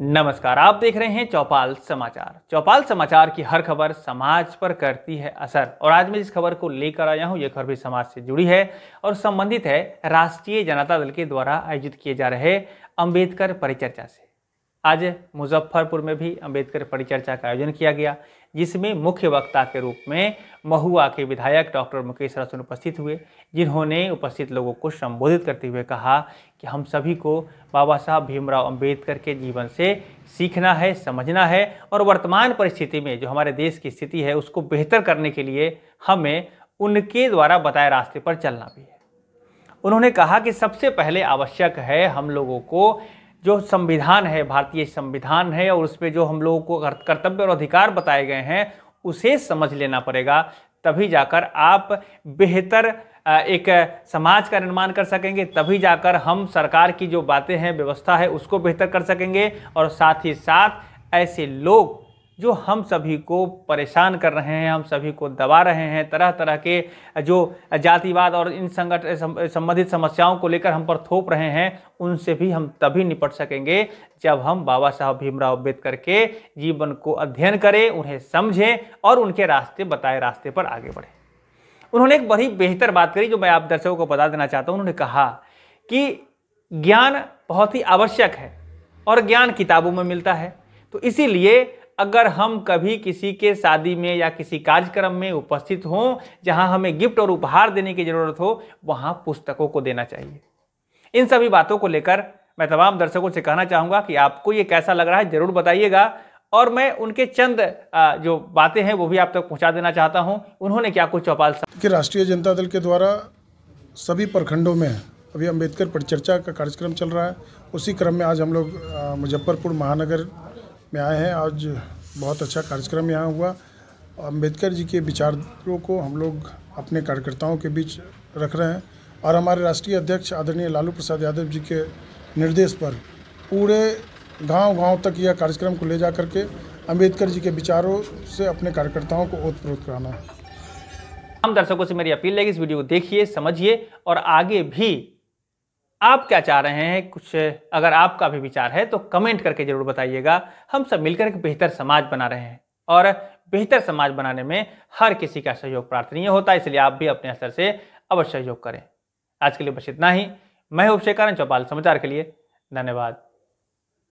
नमस्कार आप देख रहे हैं चौपाल समाचार चौपाल समाचार की हर खबर समाज पर करती है असर और आज मैं जिस खबर को लेकर आया हूं यह खबर भी समाज से जुड़ी है और संबंधित है राष्ट्रीय जनता दल के द्वारा आयोजित किए जा रहे अंबेडकर परिचर्चा से आज मुजफ्फरपुर में भी अंबेडकर परिचर्चा का आयोजन किया गया जिसमें मुख्य वक्ता के रूप में महुआ के विधायक डॉक्टर मुकेश रसन उपस्थित हुए जिन्होंने उपस्थित लोगों को संबोधित करते हुए कहा कि हम सभी को बाबा साहब भीमराव अंबेडकर के जीवन से सीखना है समझना है और वर्तमान परिस्थिति में जो हमारे देश की स्थिति है उसको बेहतर करने के लिए हमें उनके द्वारा बताए रास्ते पर चलना भी है उन्होंने कहा कि सबसे पहले आवश्यक है हम लोगों को जो संविधान है भारतीय संविधान है और उस पर जो हम लोगों को कर्तव्य और अधिकार बताए गए हैं उसे समझ लेना पड़ेगा तभी जाकर आप बेहतर एक समाज का निर्माण कर सकेंगे तभी जाकर हम सरकार की जो बातें हैं व्यवस्था है उसको बेहतर कर सकेंगे और साथ ही साथ ऐसे लोग जो हम सभी को परेशान कर रहे हैं हम सभी को दबा रहे हैं तरह तरह के जो जातिवाद और इन संगठ संबंधित समस्याओं को लेकर हम पर थोप रहे हैं उनसे भी हम तभी निपट सकेंगे जब हम बाबा साहब भीमराव अम्बेडकर के जीवन को अध्ययन करें उन्हें समझें और उनके रास्ते बताए रास्ते पर आगे बढ़ें उन्होंने एक बड़ी बेहतर बात करी जो मैं आप दर्शकों को बता देना चाहता हूँ उन्होंने कहा कि ज्ञान बहुत ही आवश्यक है और ज्ञान किताबों में मिलता है तो इसीलिए अगर हम कभी किसी के शादी में या किसी कार्यक्रम में उपस्थित हों जहां हमें गिफ्ट और उपहार देने की ज़रूरत हो वहां पुस्तकों को देना चाहिए इन सभी बातों को लेकर मैं तमाम दर्शकों से कहना चाहूँगा कि आपको ये कैसा लग रहा है ज़रूर बताइएगा और मैं उनके चंद जो बातें हैं वो भी आप तक तो पहुंचा देना चाहता हूं उन्होंने क्या कुछ चौपाल कि राष्ट्रीय जनता दल के द्वारा सभी प्रखंडों में अभी अंबेडकर परिचर्चा का कार्यक्रम चल रहा है उसी क्रम में आज हम लोग मुजफ्फरपुर महानगर में आए हैं आज बहुत अच्छा कार्यक्रम यहाँ हुआ अम्बेडकर जी के विचारों को हम लोग अपने कार्यकर्ताओं के बीच रख रहे हैं और हमारे राष्ट्रीय अध्यक्ष आदरणीय लालू प्रसाद यादव जी के निर्देश पर पूरे गांव गांव तक यह कार्यक्रम को ले जा करके अम्बेडकर जी के विचारों से अपने कार्यकर्ताओं को ओतप्रोत कराना है हम दर्शकों से मेरी अपील है कि इस वीडियो को देखिए समझिए और आगे भी आप क्या चाह रहे हैं कुछ अगर आपका भी विचार है तो कमेंट करके जरूर बताइएगा हम सब मिलकर एक बेहतर समाज बना रहे हैं और बेहतर समाज बनाने में हर किसी का सहयोग प्रार्थनीय होता है इसलिए आप भी अपने स्तर से अवश्य सहयोग करें आज के लिए बस इतना ही मैं उपशेकारण चौपाल समाचार के लिए धन्यवाद